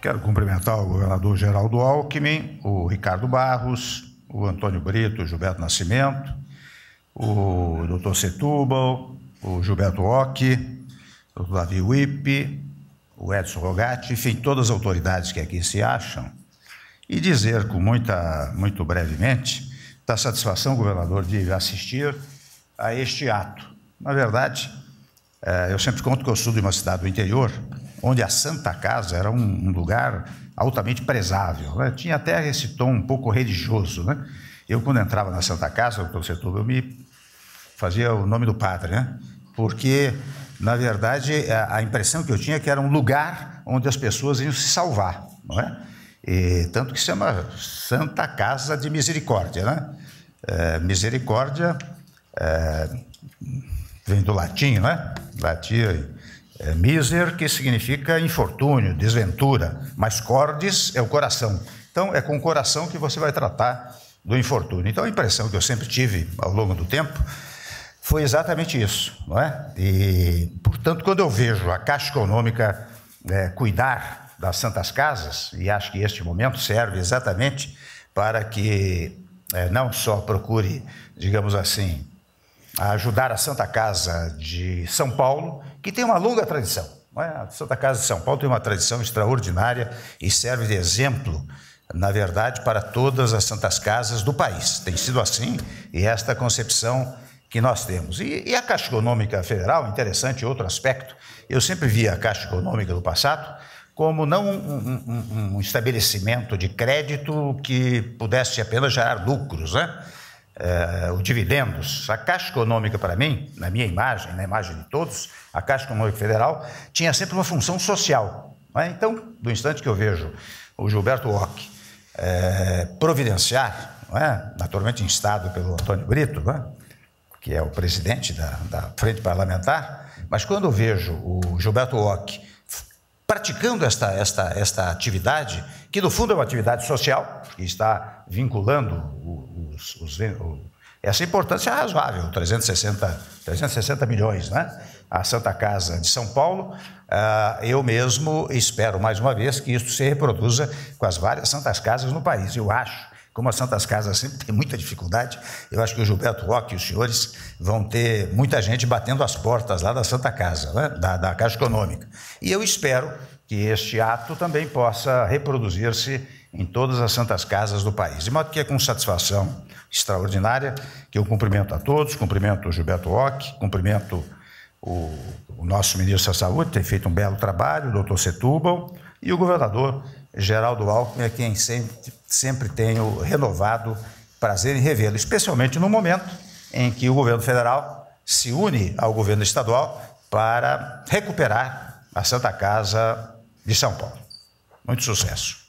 Quero cumprimentar o governador Geraldo Alckmin, o Ricardo Barros, o Antônio Brito, o Gilberto Nascimento, o doutor Setúbal, o Gilberto Ock, o Davi Wippe, o Edson Rogatti, enfim, todas as autoridades que aqui se acham, e dizer com muita, muito brevemente da satisfação, governador, de assistir a este ato. Na verdade, eh, eu sempre conto que eu sou de uma cidade do interior, onde a Santa Casa era um, um lugar altamente prezável. Né? Tinha até esse tom um pouco religioso. Né? Eu, quando entrava na Santa Casa, o Setúbal, eu me fazia o nome do padre, né? porque, na verdade, a, a impressão que eu tinha é que era um lugar onde as pessoas iam se salvar. Não é? E, tanto que se chama Santa Casa de Misericórdia. Né? É, misericórdia é, vem do latim, né? Latim é, miser, que significa infortúnio, desventura, mas cordes é o coração. Então, é com o coração que você vai tratar do infortúnio. Então, a impressão que eu sempre tive ao longo do tempo foi exatamente isso, não é? E, portanto, quando eu vejo a Caixa Econômica é, cuidar das Santas Casas, e acho que este momento serve exatamente para que é, não só procure, digamos assim, ajudar a Santa Casa de São Paulo, que tem uma longa tradição. É? A Santa Casa de São Paulo tem uma tradição extraordinária e serve de exemplo, na verdade, para todas as santas casas do país. Tem sido assim e esta concepção que nós temos. E, e a Caixa Econômica Federal, interessante outro aspecto, eu sempre via a Caixa Econômica do passado como não um, um, um, estabelecimento de crédito que pudesse apenas gerar lucros, né? uh, eh, os dividendos. A Caixa Econômica, para mim, na minha imagem, na imagem de todos, a Caixa Econômica Federal tinha sempre uma função social. É? Então, do instante que eu vejo o Gilberto Ock uh, eh, providenciar, é? naturalmente instado pelo Antônio Brito, é? que é o presidente da, da, Frente Parlamentar, mas quando eu vejo o Gilberto Ock praticando esta, esta, esta atividade, que no fundo é uma atividade social, que está vinculando o os, os, o, essa importância é razoável, 360, 360 milhões, né? A Santa Casa de São Paulo, uh, eu mesmo espero, mais uma vez, que isso se reproduza com as várias Santas Casas no país. Eu acho, como as Santas Casas sempre tem muita dificuldade, eu acho que o Gilberto Roque e os senhores vão ter muita gente batendo as portas lá da Santa Casa, né? da, da Caixa Econômica. E eu espero que este ato também possa reproduzir-se em todas as Santas Casas do país. De modo que é com satisfação extraordinária, que eu cumprimento a todos, cumprimento o Gilberto Ock, cumprimento o, o nosso ministro da Saúde, tem feito um belo trabalho, o doutor Setúbal, e o governador Geraldo Alckmin, a quem sempre, sempre tenho renovado prazer em revê-lo, especialmente no momento em que o governo federal se une ao governo estadual para recuperar a Santa Casa de São Paulo. Muito sucesso.